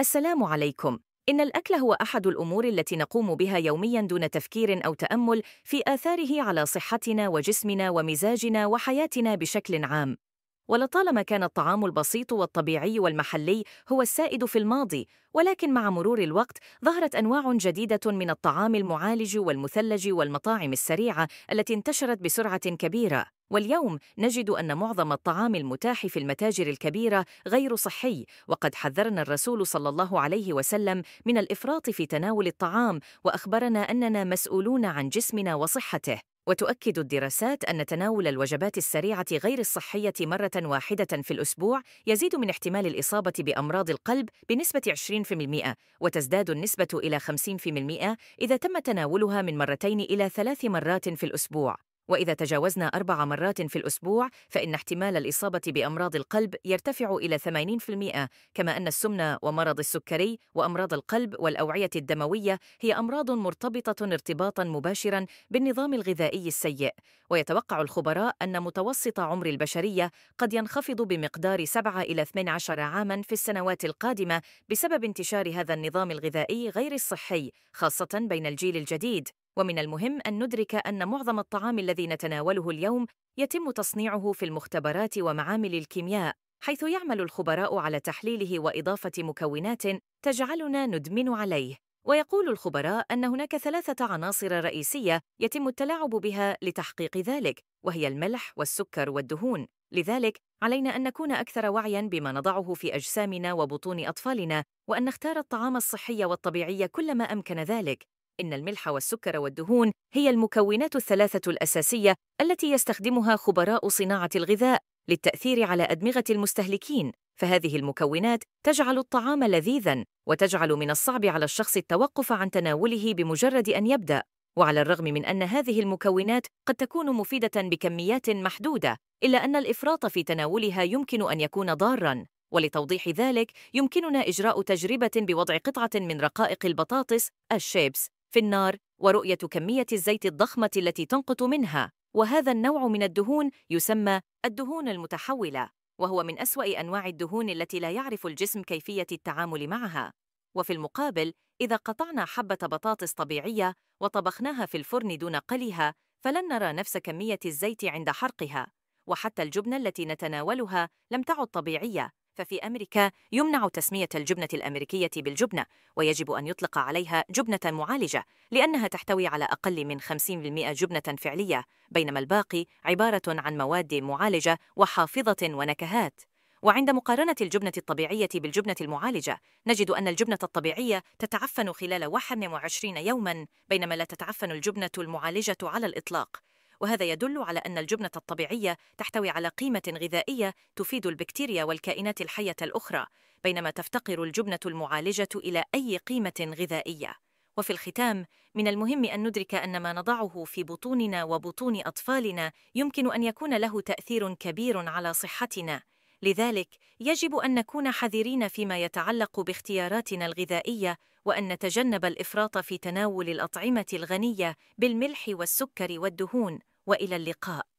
السلام عليكم إن الأكل هو أحد الأمور التي نقوم بها يومياً دون تفكير أو تأمل في آثاره على صحتنا وجسمنا ومزاجنا وحياتنا بشكل عام. ولطالما كان الطعام البسيط والطبيعي والمحلي هو السائد في الماضي، ولكن مع مرور الوقت ظهرت أنواع جديدة من الطعام المعالج والمثلج والمطاعم السريعة التي انتشرت بسرعة كبيرة. واليوم نجد أن معظم الطعام المتاح في المتاجر الكبيرة غير صحي وقد حذرنا الرسول صلى الله عليه وسلم من الإفراط في تناول الطعام وأخبرنا أننا مسؤولون عن جسمنا وصحته وتؤكد الدراسات أن تناول الوجبات السريعة غير الصحية مرة واحدة في الأسبوع يزيد من احتمال الإصابة بأمراض القلب بنسبة 20% وتزداد النسبة إلى 50% إذا تم تناولها من مرتين إلى ثلاث مرات في الأسبوع وإذا تجاوزنا أربع مرات في الأسبوع فإن احتمال الإصابة بأمراض القلب يرتفع إلى 80% كما أن السمنة ومرض السكري وأمراض القلب والأوعية الدموية هي أمراض مرتبطة ارتباطا مباشرا بالنظام الغذائي السيء ويتوقع الخبراء أن متوسط عمر البشرية قد ينخفض بمقدار 7 إلى 12 عاما في السنوات القادمة بسبب انتشار هذا النظام الغذائي غير الصحي خاصة بين الجيل الجديد ومن المهم أن ندرك أن معظم الطعام الذي نتناوله اليوم يتم تصنيعه في المختبرات ومعامل الكيمياء حيث يعمل الخبراء على تحليله وإضافة مكونات تجعلنا ندمن عليه ويقول الخبراء أن هناك ثلاثة عناصر رئيسية يتم التلاعب بها لتحقيق ذلك وهي الملح والسكر والدهون لذلك علينا أن نكون أكثر وعياً بما نضعه في أجسامنا وبطون أطفالنا وأن نختار الطعام الصحي والطبيعي كلما أمكن ذلك إن الملح والسكر والدهون هي المكونات الثلاثة الأساسية التي يستخدمها خبراء صناعة الغذاء للتأثير على أدمغة المستهلكين، فهذه المكونات تجعل الطعام لذيذاً، وتجعل من الصعب على الشخص التوقف عن تناوله بمجرد أن يبدأ، وعلى الرغم من أن هذه المكونات قد تكون مفيدة بكميات محدودة، إلا أن الإفراط في تناولها يمكن أن يكون ضاراً، ولتوضيح ذلك يمكننا إجراء تجربة بوضع قطعة من رقائق البطاطس الشيبس في النار ورؤية كمية الزيت الضخمة التي تنقط منها وهذا النوع من الدهون يسمى الدهون المتحولة وهو من أسوأ أنواع الدهون التي لا يعرف الجسم كيفية التعامل معها وفي المقابل إذا قطعنا حبة بطاطس طبيعية وطبخناها في الفرن دون قليها فلن نرى نفس كمية الزيت عند حرقها وحتى الجبنة التي نتناولها لم تعد طبيعية ففي أمريكا يمنع تسمية الجبنة الأمريكية بالجبنة ويجب أن يطلق عليها جبنة معالجة لأنها تحتوي على أقل من 50% جبنة فعلية بينما الباقي عبارة عن مواد معالجة وحافظة ونكهات وعند مقارنة الجبنة الطبيعية بالجبنة المعالجة نجد أن الجبنة الطبيعية تتعفن خلال 21 يوما بينما لا تتعفن الجبنة المعالجة على الإطلاق وهذا يدل على أن الجبنة الطبيعية تحتوي على قيمة غذائية تفيد البكتيريا والكائنات الحية الأخرى، بينما تفتقر الجبنة المعالجة إلى أي قيمة غذائية. وفي الختام، من المهم أن ندرك أن ما نضعه في بطوننا وبطون أطفالنا يمكن أن يكون له تأثير كبير على صحتنا، لذلك يجب أن نكون حذرين فيما يتعلق باختياراتنا الغذائية وأن نتجنب الإفراط في تناول الأطعمة الغنية بالملح والسكر والدهون وإلى اللقاء